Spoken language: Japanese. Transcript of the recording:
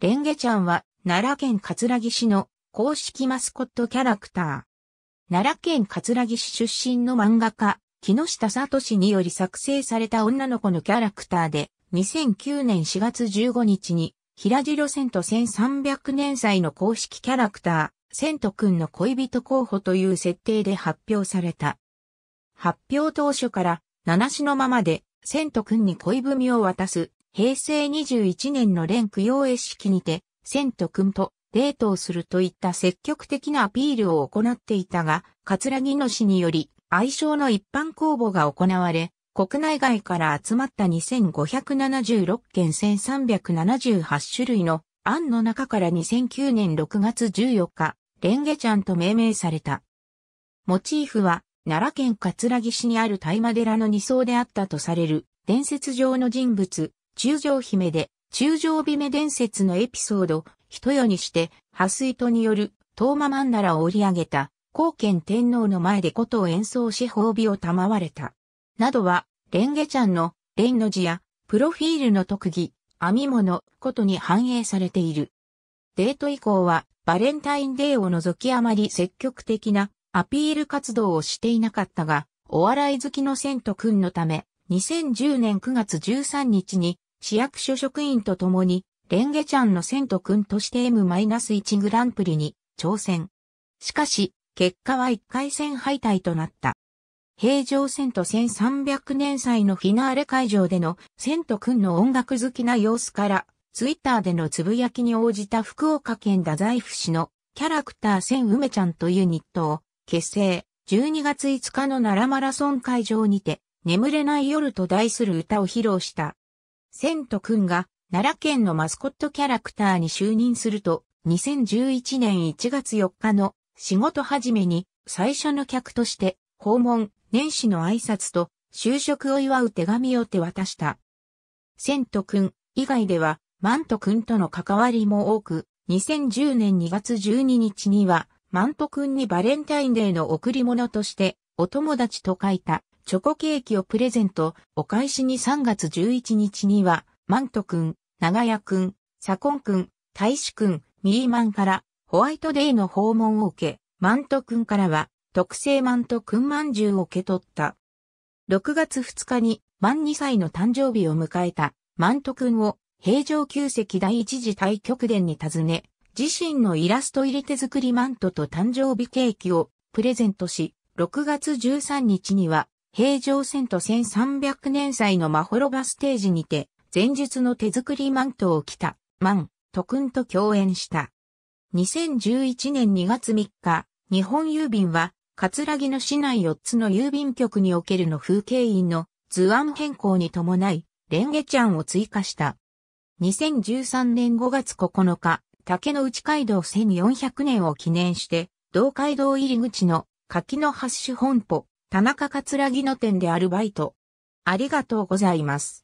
レンゲちゃんは、奈良県葛城市の公式マスコットキャラクター。奈良県葛城市出身の漫画家、木下氏により作成された女の子のキャラクターで、2009年4月15日に、平城千と1300年祭の公式キャラクター、千とくんの恋人候補という設定で発表された。発表当初から、七種のままで、千とくんに恋文を渡す平成21年の連供養絵式にて、千と君とデートをするといった積極的なアピールを行っていたが、桂木の氏により、愛称の一般公募が行われ、国内外から集まった2576件1378種類の案の中から2009年6月14日、レンゲちゃんと命名された。モチーフは、奈良県葛城市にある大間寺の二層であったとされる伝説上の人物、中条姫で、中条姫伝説のエピソード、一夜にして、破水とによる、東マ曼荼ラを織り上げた、後見天皇の前でことを演奏し褒美を賜われた。などは、レンゲちゃんの、レンの字や、プロフィールの特技、編み物、ことに反映されている。デート以降は、バレンタインデーを除きあまり積極的なアピール活動をしていなかったが、お笑い好きの千と君のため、2010年9月13日に市役所職員と共に、レンゲちゃんのンと君として M-1 グランプリに挑戦。しかし、結果は1回戦敗退となった。平常戦と1300年祭のフィナーレ会場でのセント君の音楽好きな様子から、ツイッターでのつぶやきに応じた福岡県太宰府市のキャラクター千梅ちゃんというユニットを結成、12月5日の奈良マラソン会場にて、眠れない夜と題する歌を披露した。セント君が奈良県のマスコットキャラクターに就任すると、2011年1月4日の仕事始めに最初の客として訪問、年始の挨拶と就職を祝う手紙を手渡した。セント君以外ではマント君との関わりも多く、2010年2月12日にはマント君にバレンタインデーの贈り物としてお友達と書いたチョコケーキをプレゼント、お返しに3月11日には、マント君、長屋君、ンく君、大志君、ミーマンから、ホワイトデーの訪問を受け、マント君からは、特製マント君まんじゅうを受け取った。6月2日に、満2歳の誕生日を迎えた、マント君を、平城宮跡第一次大極殿に訪ね、自身のイラスト入り手作りマントと誕生日ケーキをプレゼントし、6月13日には平城遷都1300年祭のマホロバステージにて、前述の手作りマントを着た、マン、トクンと共演した。2011年2月3日、日本郵便は、葛城の市内4つの郵便局におけるの風景印の図案変更に伴い、レンゲちゃんを追加した。2013年5月9日、竹の内街道1400年を記念して、同街道入り口の柿のハッシュ本舗、田中かつらぎの店でアルバイト。ありがとうございます。